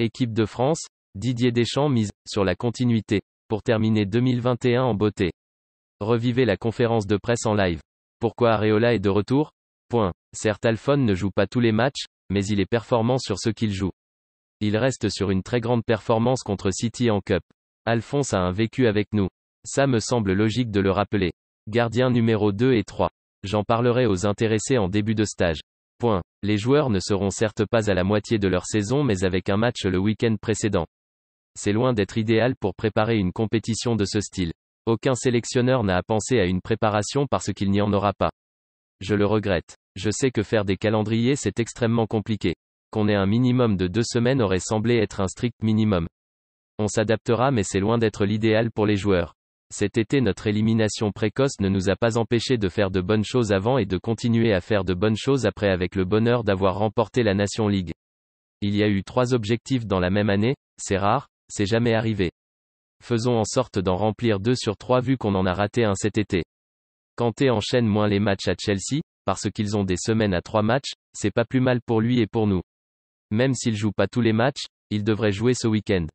Équipe de France, Didier Deschamps mise sur la continuité pour terminer 2021 en beauté. Revivez la conférence de presse en live. Pourquoi Areola est de retour Point. Certes Alphonse ne joue pas tous les matchs, mais il est performant sur ce qu'il joue. Il reste sur une très grande performance contre City en Cup. Alphonse a un vécu avec nous. Ça me semble logique de le rappeler. Gardien numéro 2 et 3. J'en parlerai aux intéressés en début de stage. Point. Les joueurs ne seront certes pas à la moitié de leur saison mais avec un match le week-end précédent. C'est loin d'être idéal pour préparer une compétition de ce style. Aucun sélectionneur n'a à penser à une préparation parce qu'il n'y en aura pas. Je le regrette. Je sais que faire des calendriers c'est extrêmement compliqué. Qu'on ait un minimum de deux semaines aurait semblé être un strict minimum. On s'adaptera mais c'est loin d'être l'idéal pour les joueurs. Cet été notre élimination précoce ne nous a pas empêché de faire de bonnes choses avant et de continuer à faire de bonnes choses après avec le bonheur d'avoir remporté la Nation League. Il y a eu trois objectifs dans la même année, c'est rare, c'est jamais arrivé. Faisons en sorte d'en remplir deux sur trois vu qu'on en a raté un cet été. Kanté enchaîne moins les matchs à Chelsea, parce qu'ils ont des semaines à trois matchs, c'est pas plus mal pour lui et pour nous. Même s'il joue pas tous les matchs, il devrait jouer ce week-end.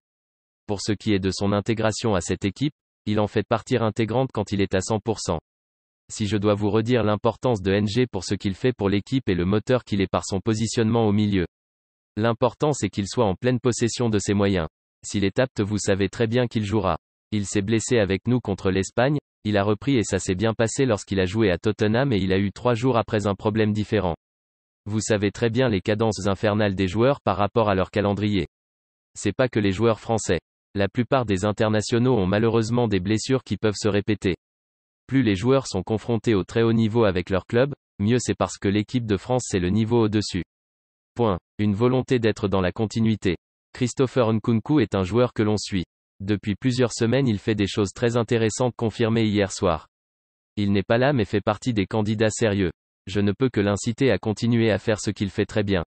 Pour ce qui est de son intégration à cette équipe, il en fait partie intégrante quand il est à 100%. Si je dois vous redire l'importance de NG pour ce qu'il fait pour l'équipe et le moteur qu'il est par son positionnement au milieu. L'important c'est qu'il soit en pleine possession de ses moyens. S'il est apte, vous savez très bien qu'il jouera. Il s'est blessé avec nous contre l'Espagne, il a repris et ça s'est bien passé lorsqu'il a joué à Tottenham et il a eu trois jours après un problème différent. Vous savez très bien les cadences infernales des joueurs par rapport à leur calendrier. C'est pas que les joueurs français la plupart des internationaux ont malheureusement des blessures qui peuvent se répéter. Plus les joueurs sont confrontés au très haut niveau avec leur club, mieux c'est parce que l'équipe de France c'est le niveau au-dessus. Point. Une volonté d'être dans la continuité. Christopher Nkunku est un joueur que l'on suit. Depuis plusieurs semaines il fait des choses très intéressantes confirmées hier soir. Il n'est pas là mais fait partie des candidats sérieux. Je ne peux que l'inciter à continuer à faire ce qu'il fait très bien.